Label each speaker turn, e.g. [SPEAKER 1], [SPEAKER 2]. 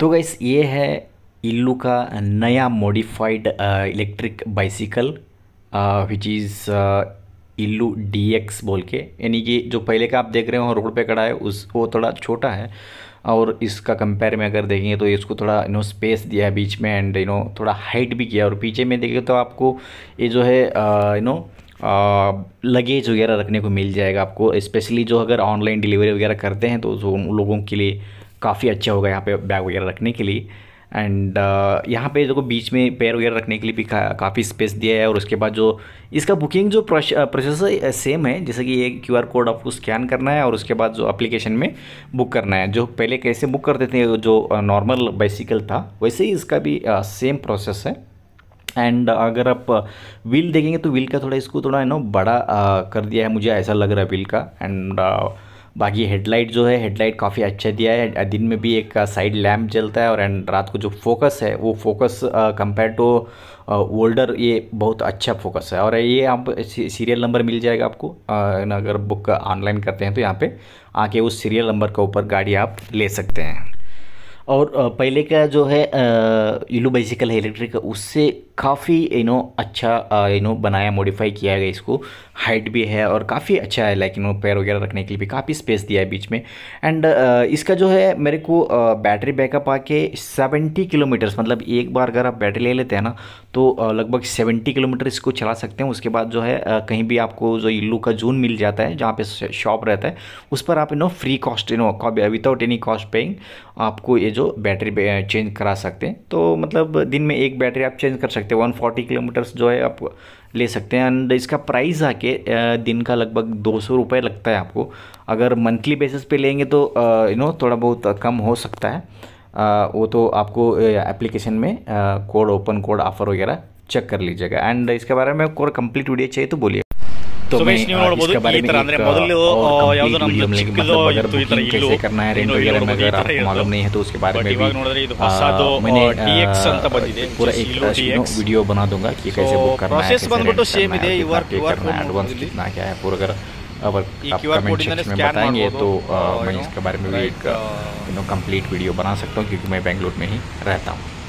[SPEAKER 1] तो गैस ये है इल्लू का नया modified electric bicycle which is इल्लू डीएक्स बोल के यानी कि जो पहले का आप देख रहे हो रोड पे खड़ा है उस वो थोड़ा छोटा है और इसका कंपेयर में अगर देखेंगे तो इसको थोड़ा यू नो स्पेस दिया है बीच में एंड यू नो थोड़ा हाइट भी किया और पीछे में देखेंगे तो आपको ये जो है यू नो लगेज वगैरह रखने को मिल जाएगा आपको स्पेशली जो अगर ऑनलाइन डिलीवरी वगैरह करते हैं तो उन लोगों के लिए काफ़ी अच्छा होगा यहाँ पे बैग वगैरह रखने के लिए एंड uh, यहाँ पे देखो बीच में पैर वगैरह रखने के लिए भी का, काफ़ी स्पेस दिया है और उसके बाद जो इसका बुकिंग जो प्रोसेस सेम uh, uh, है जैसे कि ये क्यू आर कोड आपको स्कैन करना है और उसके बाद जो एप्लीकेशन में बुक करना है जो पहले कैसे बुक करते थे जो नॉर्मल uh, बाइसिकल था वैसे ही इसका भी सेम प्रोसेस है एंड अगर आप व्हील देखेंगे तो व्हील का थोड़ा इसको थोड़ा यू नो बड़ा कर दिया है मुझे ऐसा लग रहा है व्हील का एंड बाकी हेडलाइट जो है हेडलाइट काफ़ी अच्छा दिया है दिन में भी एक साइड लैम्प जलता है और एंड रात को जो फोकस है वो फोकस कंपेयर टू ओल्डर ये बहुत अच्छा फोकस है और ये आप सीरियल नंबर मिल जाएगा आपको अगर बुक ऑनलाइन करते हैं तो यहाँ पे आके उस सीरियल नंबर के ऊपर गाड़ी आप ले सकते हैं और पहले का जो है यू बाइसिकल है इलेक्ट्रिक उससे काफ़ी यू नो अच्छा यू नो बनाया मॉडिफाई किया गया इसको हाइट भी है और काफ़ी अच्छा है लाइक यू नो पैर वगैरह रखने के लिए भी काफ़ी स्पेस दिया है बीच में एंड इसका जो है मेरे को बैटरी बैकअप आके सेवेंटी किलोमीटर्स मतलब एक बार अगर आप बैटरी ले लेते हैं ना तो लगभग सेवेंटी किलोमीटर इसको चला सकते हैं उसके बाद जो है कहीं भी आपको जो इल्लू का जून मिल जाता है जहाँ पे शॉप रहता है उस पर आप you know free cost you know without any cost paying आपको ये जो बैटरी चेंज करा सकते हैं तो मतलब दिन में एक बैटरी आप चेंज कर सकते हैं 140 किलोमीटर्स जो है आप ले सकते हैं एंड इसका प्राइस आके दिन का लगभग दो सौ रुपये लगता है आपको अगर मंथली बेसिस पे लेंगे तो यू नो थोड़ा बहुत कम हो सकता है वो तो आपको एप्लीकेशन में कोड ओपन कोड ऑफर वगैरह चेक कर लीजिएगा एंड इसके बारे में कोर कंप्लीट वीडियो चाहिए तो बोलिए
[SPEAKER 2] ಮತ್ತೊಮ್ಮೆ
[SPEAKER 1] नहीं है तो उसके बारे में वीडियो बना दूंगा कैसे बुक करना है अगर बताएंगे तो मैं इसके बारे में भी एक कंप्लीट वीडियो बना सकता हूँ क्योंकि मैं बेंगलोर में ही रहता हूँ